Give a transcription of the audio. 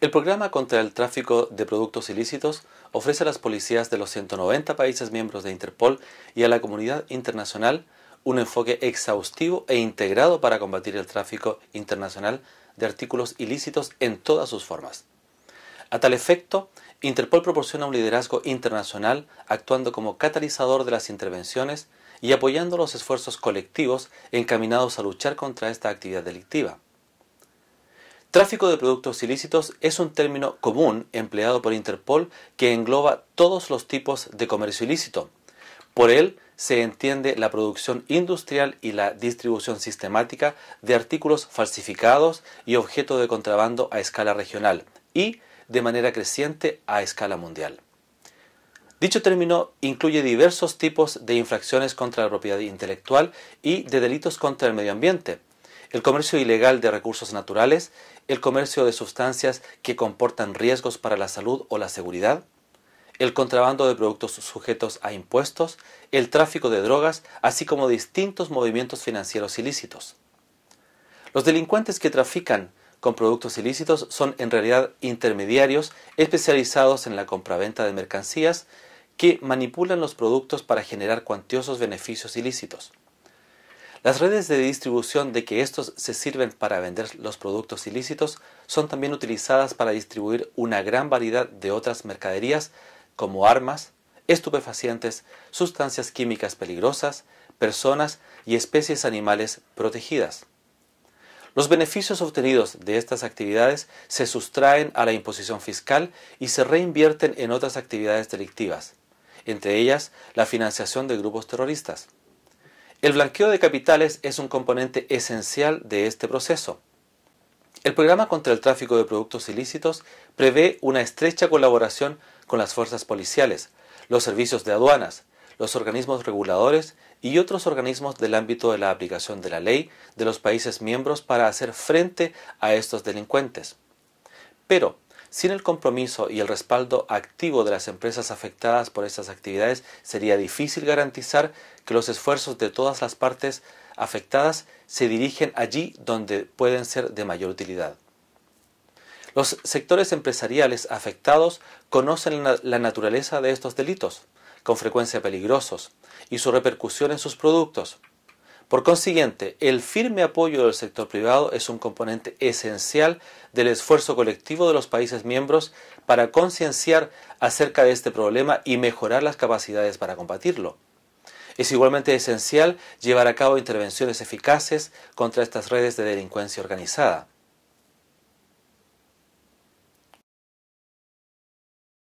El programa contra el tráfico de productos ilícitos ofrece a las policías de los 190 países miembros de Interpol y a la comunidad internacional un enfoque exhaustivo e integrado para combatir el tráfico internacional de artículos ilícitos en todas sus formas. A tal efecto, Interpol proporciona un liderazgo internacional actuando como catalizador de las intervenciones y apoyando los esfuerzos colectivos encaminados a luchar contra esta actividad delictiva. Tráfico de productos ilícitos es un término común empleado por Interpol que engloba todos los tipos de comercio ilícito. Por él se entiende la producción industrial y la distribución sistemática de artículos falsificados y objeto de contrabando a escala regional y, de manera creciente, a escala mundial. Dicho término incluye diversos tipos de infracciones contra la propiedad intelectual y de delitos contra el medio ambiente, el comercio ilegal de recursos naturales, el comercio de sustancias que comportan riesgos para la salud o la seguridad, el contrabando de productos sujetos a impuestos, el tráfico de drogas, así como distintos movimientos financieros ilícitos. Los delincuentes que trafican con productos ilícitos son en realidad intermediarios especializados en la compraventa de mercancías que manipulan los productos para generar cuantiosos beneficios ilícitos. Las redes de distribución de que estos se sirven para vender los productos ilícitos son también utilizadas para distribuir una gran variedad de otras mercaderías como armas, estupefacientes, sustancias químicas peligrosas, personas y especies animales protegidas. Los beneficios obtenidos de estas actividades se sustraen a la imposición fiscal y se reinvierten en otras actividades delictivas, entre ellas la financiación de grupos terroristas. El blanqueo de capitales es un componente esencial de este proceso. El programa contra el tráfico de productos ilícitos prevé una estrecha colaboración con las fuerzas policiales, los servicios de aduanas, los organismos reguladores y otros organismos del ámbito de la aplicación de la ley de los países miembros para hacer frente a estos delincuentes. Pero sin el compromiso y el respaldo activo de las empresas afectadas por estas actividades, sería difícil garantizar que los esfuerzos de todas las partes afectadas se dirigen allí donde pueden ser de mayor utilidad. Los sectores empresariales afectados conocen la naturaleza de estos delitos, con frecuencia peligrosos, y su repercusión en sus productos, por consiguiente, el firme apoyo del sector privado es un componente esencial del esfuerzo colectivo de los países miembros para concienciar acerca de este problema y mejorar las capacidades para combatirlo. Es igualmente esencial llevar a cabo intervenciones eficaces contra estas redes de delincuencia organizada.